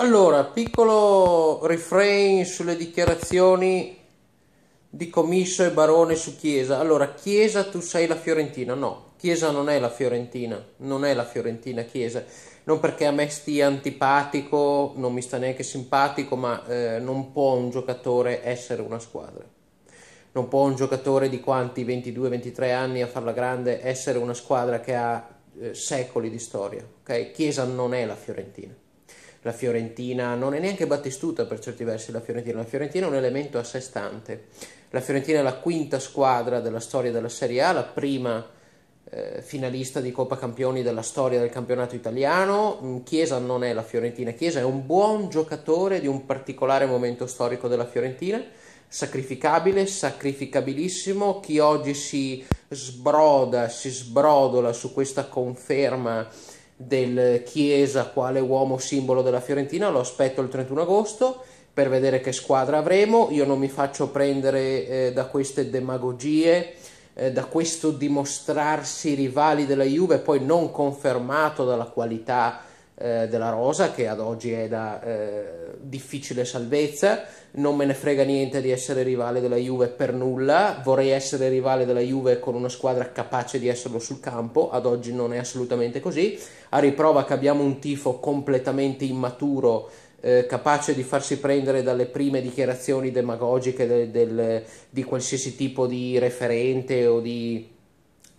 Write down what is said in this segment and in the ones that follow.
Allora, piccolo refrain sulle dichiarazioni di Comisso e Barone su Chiesa. Allora, Chiesa tu sei la Fiorentina? No, Chiesa non è la Fiorentina, non è la Fiorentina Chiesa. Non perché a me stia antipatico, non mi sta neanche simpatico, ma eh, non può un giocatore essere una squadra. Non può un giocatore di quanti 22-23 anni a farla grande essere una squadra che ha eh, secoli di storia. Okay? Chiesa non è la Fiorentina la Fiorentina, non è neanche battistuta per certi versi la Fiorentina, la Fiorentina è un elemento a sé stante, la Fiorentina è la quinta squadra della storia della Serie A, la prima eh, finalista di Coppa Campioni della storia del campionato italiano, mm, Chiesa non è la Fiorentina, Chiesa è un buon giocatore di un particolare momento storico della Fiorentina, sacrificabile, sacrificabilissimo. Chi oggi si sbroda, si sbrodola su questa conferma del Chiesa quale uomo simbolo della Fiorentina, lo aspetto il 31 agosto per vedere che squadra avremo, io non mi faccio prendere eh, da queste demagogie, eh, da questo dimostrarsi rivali della Juve poi non confermato dalla qualità eh, della Rosa che ad oggi è da eh, difficile salvezza, non me ne frega niente di essere rivale della Juve per nulla, vorrei essere rivale della Juve con una squadra capace di esserlo sul campo, ad oggi non è assolutamente così, a riprova che abbiamo un tifo completamente immaturo eh, capace di farsi prendere dalle prime dichiarazioni demagogiche del, del, di qualsiasi tipo di referente o di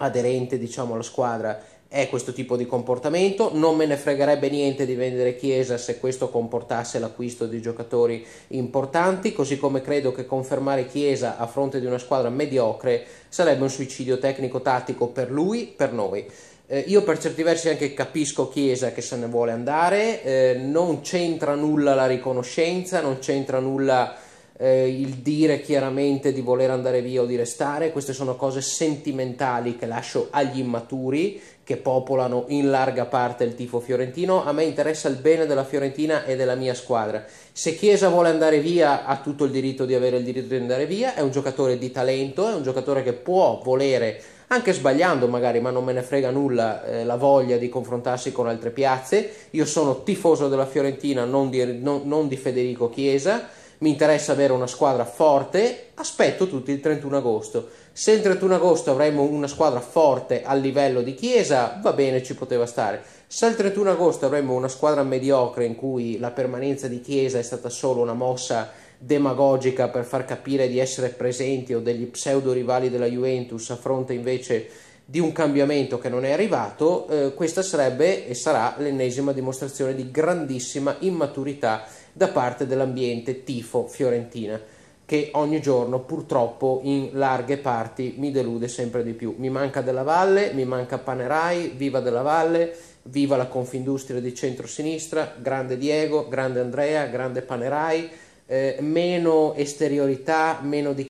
aderente diciamo alla squadra è questo tipo di comportamento, non me ne fregherebbe niente di vendere Chiesa se questo comportasse l'acquisto di giocatori importanti, così come credo che confermare Chiesa a fronte di una squadra mediocre sarebbe un suicidio tecnico-tattico per lui, per noi. Eh, io per certi versi anche capisco Chiesa che se ne vuole andare, eh, non c'entra nulla la riconoscenza, non c'entra nulla eh, il dire chiaramente di voler andare via o di restare, queste sono cose sentimentali che lascio agli immaturi che popolano in larga parte il tifo fiorentino, a me interessa il bene della Fiorentina e della mia squadra. Se Chiesa vuole andare via ha tutto il diritto di avere il diritto di andare via, è un giocatore di talento, è un giocatore che può volere anche sbagliando magari, ma non me ne frega nulla eh, la voglia di confrontarsi con altre piazze. Io sono tifoso della Fiorentina, non di, non, non di Federico Chiesa mi interessa avere una squadra forte, aspetto tutti il 31 agosto. Se il 31 agosto avremo una squadra forte a livello di Chiesa, va bene, ci poteva stare. Se il 31 agosto avremo una squadra mediocre in cui la permanenza di Chiesa è stata solo una mossa demagogica per far capire di essere presenti o degli pseudo rivali della Juventus a fronte invece di un cambiamento che non è arrivato, eh, questa sarebbe e sarà l'ennesima dimostrazione di grandissima immaturità da parte dell'ambiente tifo fiorentina che ogni giorno purtroppo in larghe parti mi delude sempre di più. Mi manca della Valle, mi manca Panerai, viva della Valle, viva la Confindustria di centrosinistra, grande Diego, grande Andrea, grande Panerai, eh, meno esteriorità, meno di